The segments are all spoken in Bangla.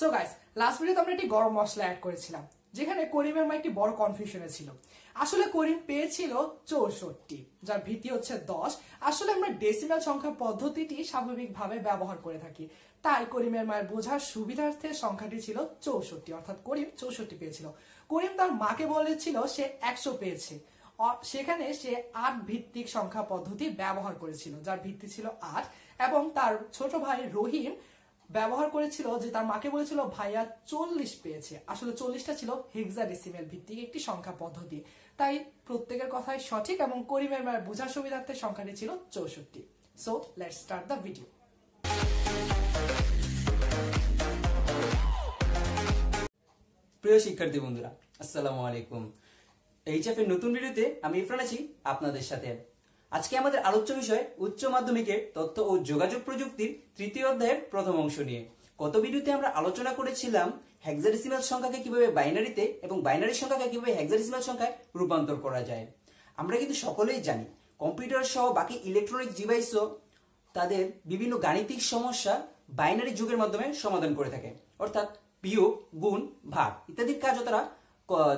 সো গাইস লাস্ট ভিডিওতে আমরা একটি গরম মশলা অ্যাড করেছিলাম যেখানে করিমের মা একটি বড় কনফিউশনে ছিল আসলে করিম পেয়েছিল চৌষট্টি যার ভিত্তি হচ্ছে দশ আসলে আমরা ডেসিমাল সংখ্যা পদ্ধতিটি স্বাভাবিকভাবে ব্যবহার করে থাকি তাই করিমের মায়ের বোঝার সুবিধার্থে সংখ্যাটি ছিল চৌষট্টি অর্থাৎ করিম চৌষট্টি পেয়েছিল করিম তার মাকে বলেছিল সে একশো পেয়েছে সেখানে সে আট ভিত্তিক সংখ্যা পদ্ধতি ব্যবহার করেছিল যার ভিত্তি ছিল আট এবং তার ছোট ভাই রহিম ব্যবহার করেছিল যে তার মাকে বলেছিল ভাইয়া চল্লিশ পেয়েছে আসলে চল্লিশটা ছিল হেক্সা ডিসিমেল ভিত্তিক একটি সংখ্যা পদ্ধতি তাই প্রত্যেকের কথাই সঠিক এবং করিমের মায়ের বোঝার সুবিধার্থে সংখ্যাটি ছিল চৌষট্টি so let start the video প্রিয় শিক্ষার্থী বন্ধুরা আসসালামু আলাইকুম এইচএফ এর নতুন ভিডিওতে আমি ইরফান আছি আপনাদের সাথে আজকে আমাদের আলোচ্য বিষয় উচ্চ মাধ্যমিকে তথ্য ও যোগাযোগ প্রযুক্তির তৃতীয় অধ্যায়ের প্রথম অংশ নিয়ে গত ভিডিওতে আমরা আলোচনা করেছিলাম হ্যাক্সাডেসিমাল সংখ্যাকে কিভাবে বাইনারিতে এবং বাইনারি সংখ্যাকে কিভাবে হ্যাক্সাডেসিমাল সংখ্যায় রূপান্তর করা যায় আমরা কিন্তু সকলেই জানি কম্পিউটার সহ বাকি ইলেকট্রনিক ডিভাইসও তাদের বিভিন্ন গাণিতিক সমস্যা বাইনারি যুগের মাধ্যমে সমাধান করে থাকে অর্থাৎ বিয়োগ গুণ ভাগ ইত্যাদির কাজও তারা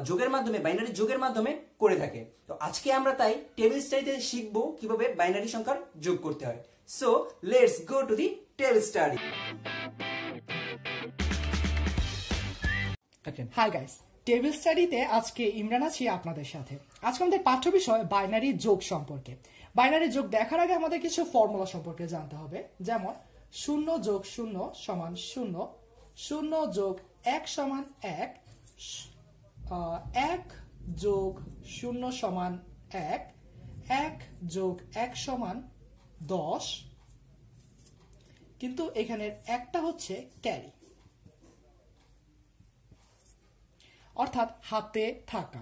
যোগের মাধ্যমে বাইনারি যোগের মাধ্যমে করে থাকে তো আজকে আমরা তাই টেবিল স্টাডিতে শিখব কিভাবে বাইনারি সংখ্যার যোগ করতে হয় so let's go to the table study hi guys table স্টাডিতে আজকে ইমরান আছি আপনাদের সাথে আজকে আমাদের পাঠ্য বিষয় বাইনারি যোগ সম্পর্কে বাইনারি যোগ দেখার আগে আমাদের কিছু ফর্মুলা সম্পর্কে জানতে হবে যেমন শূন্য যোগ শূন্য সমান শূন্য শূন্য যোগ এক সমান এক এক যোগ শূন্য সমান এক এক যোগ এক সমান দশ কিন্তু এখানের একটা হচ্ছে ক্যারি অর্থাৎ হাতে থাকা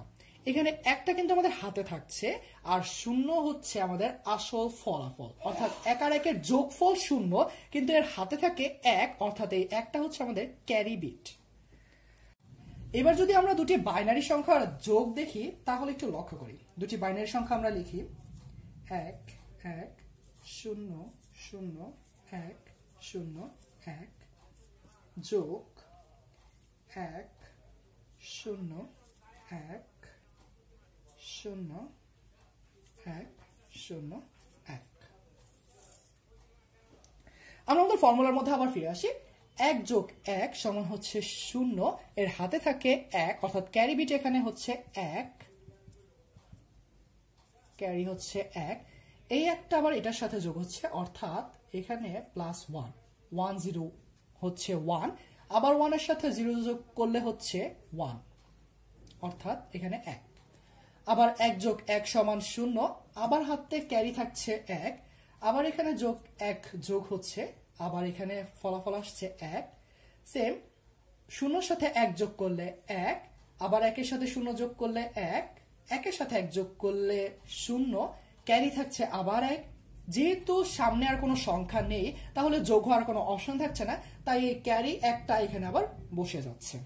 এখানে একটা কিন্তু আমাদের হাতে থাকছে আর শূন্য হচ্ছে আমাদের আসল ফলাফল অর্থাৎ একার একের যোগফল শূন্য কিন্তু এর হাতে থাকে এক অর্থাৎ এই একটা হচ্ছে আমাদের ক্যারি বিট এবার যদি আমরা দুটি বাইনারি সংখ্যার যোগ দেখি তাহলে একটু লক্ষ্য করি দুটি বাইনারি সংখ্যা আমরা লিখি এক এক শূন্য শূন্য এক শূন্য এক যোগ এক শূন্য এক শূন্য এক শূন্য এক আমরা আমাদের ফর্মুলার মধ্যে আবার ফিরে আসি এক যোগ এক সমান হচ্ছে শূন্য এর হাতে থাকে এক অর্থাৎ ক্যারি বিট এখানে হচ্ছে এক ক্যারি হচ্ছে এক এই একটা আবার এটার সাথে যোগ হচ্ছে অর্থাৎ এখানে প্লাস ওয়ান ওয়ান জিরো হচ্ছে ওয়ান আবার ওয়ানের সাথে জিরো যোগ করলে হচ্ছে ওয়ান অর্থাৎ এখানে এক আবার এক যোগ এক সমান শূন্য আবার হাতে ক্যারি থাকছে এক আবার এখানে যোগ এক যোগ হচ্ছে আবার এখানে ফলাফল আসছে এক সেম শূন্যর সাথে এক যোগ করলে এক আবার একের সাথে শূন্য যোগ করলে এক একের সাথে এক যোগ করলে শূন্য ক্যারি থাকছে আবার এক যেহেতু সামনে আর কোনো সংখ্যা নেই তাহলে যোগ হওয়ার কোনো অপশন থাকছে না তাই এই ক্যারি একটা এখানে আবার বসে যাচ্ছে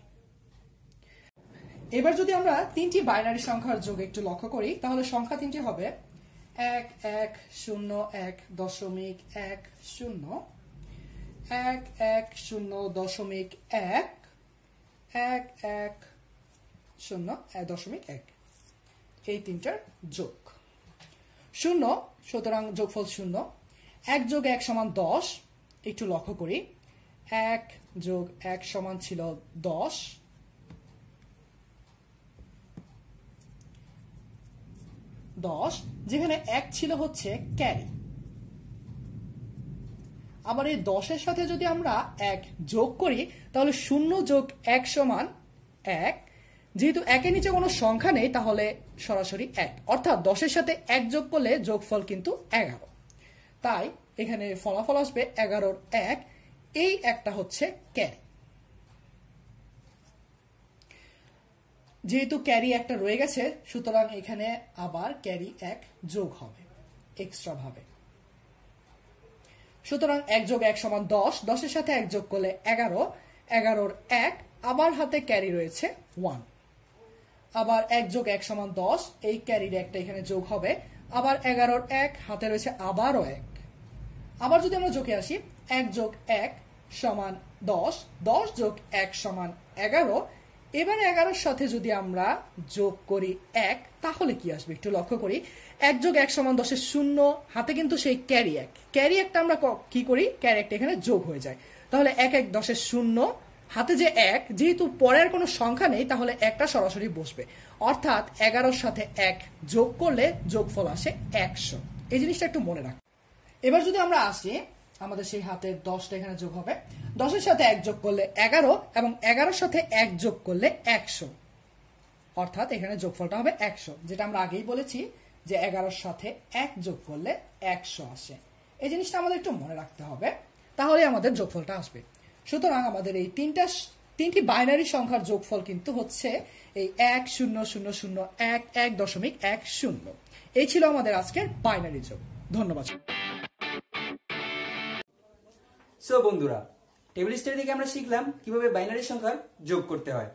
এবার যদি আমরা তিনটি বাইনারি সংখ্যার যোগ একটু লক্ষ্য করি তাহলে সংখ্যা তিনটি হবে এক এক শূন্য এক দশমিক এক শূন্য এক এক শূন্য দশমিক এক এক এক শূন্য দশমিক এক এই তিনটার যোগ শূন্য সুতরাং যোগফল শূন্য এক যোগ এক সমান দশ একটু লক্ষ্য করি এক যোগ এক সমান ছিল দশ দশ যেখানে এক ছিল হচ্ছে ক্যারি আবার এই দশের সাথে যদি আমরা এক যোগ করি তাহলে শূন্য যোগ এক সমান এক যেহেতু একের নিচে কোনো সংখ্যা নেই তাহলে সরাসরি এক অর্থাৎ দশের সাথে এক যোগ করলে যোগফল কিন্তু এগারো তাই এখানে ফলাফল আসবে এগারোর এক এই একটা হচ্ছে ক্যারি যেহেতু ক্যারি একটা রয়ে গেছে সুতরাং এখানে আবার ক্যারি এক যোগ হবে এক্সট্রাভাবে সুতরাং এক যোগ এক সমান দশ দশের সাথে এক যোগ করলে এগারো এগারোর এক আমার হাতে ক্যারি রয়েছে ওয়ান আবার এক যোগ এক সমান দশ এই ক্যারির একটা এখানে যোগ হবে আবার এগারোর এক হাতে রয়েছে আবারও এক আবার যদি আমরা যোগে আসি এক যোগ এক সমান দশ দশ যোগ এক সমান এগারো এবার এগারোর সাথে যদি আমরা যোগ করি এক তাহলে কি আসবে একটু লক্ষ্য করি এক যোগ এক সমান দশের শূন্য হাতে কিন্তু সেই ক্যারি এক ক্যারি একটা আমরা কি করি ক্যারি একটা এখানে যোগ হয়ে যায় তাহলে এক এক দশের শূন্য হাতে যে এক যেহেতু পরের কোনো সংখ্যা নেই তাহলে একটা সরাসরি বসবে অর্থাৎ এগারোর সাথে এক যোগ করলে যোগফল আসে একশো এই জিনিসটা একটু মনে রাখ এবার যদি আমরা আসি আমাদের সেই হাতের দশটা এখানে যোগ হবে দশের সাথে এক যোগ করলে এগারো এবং এগারোর সাথে এক যোগ করলে একশো অর্থাৎ এখানে যোগফলটা হবে একশো যেটা আমরা আগেই বলেছি যে এগারোর সাথে এক যোগ করলে একশো আসে এই জিনিসটা আমাদের একটু মনে রাখতে হবে তাহলে আমাদের যোগফলটা আসবে সুতরাং আমাদের এই তিনটা তিনটি বাইনারি সংখ্যার যোগফল কিন্তু হচ্ছে এই এক শূন্য শূন্য শূন্য এক এক দশমিক এক শূন্য এই ছিল আমাদের আজকের বাইনারি যোগ ধন্যবাদ সো বন্ধুরা টেবিল স্টাডি থেকে আমরা শিখলাম কিভাবে বাইনারি সংখ্যার যোগ করতে হয়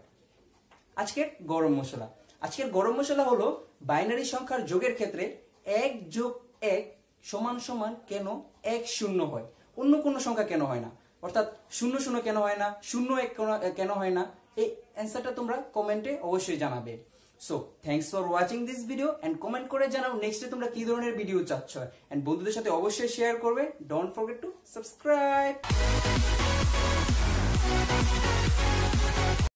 আজকের গরম মশলা আজকের গরম মশলা হলো বাইনারি সংখ্যার যোগের ক্ষেত্রে এক যোগ এক সমান সমান কেন এক শূন্য হয় অন্য কোনো সংখ্যা কেন হয় না অর্থাৎ শূন্য শূন্য কেন হয় না শূন্য এক কেন হয় না এই অ্যান্সারটা তোমরা কমেন্টে অবশ্যই জানাবে so thanks for watching this video and comment করে জানাও নেক্সটে তোমরা কি ধরনের ভিডিও চাচ্ছ অ্যান্ড বন্ধুদের সাথে অবশ্যই শেয়ার করবে ডোন্ট ফরগেট টু সাবস্ক্রাইব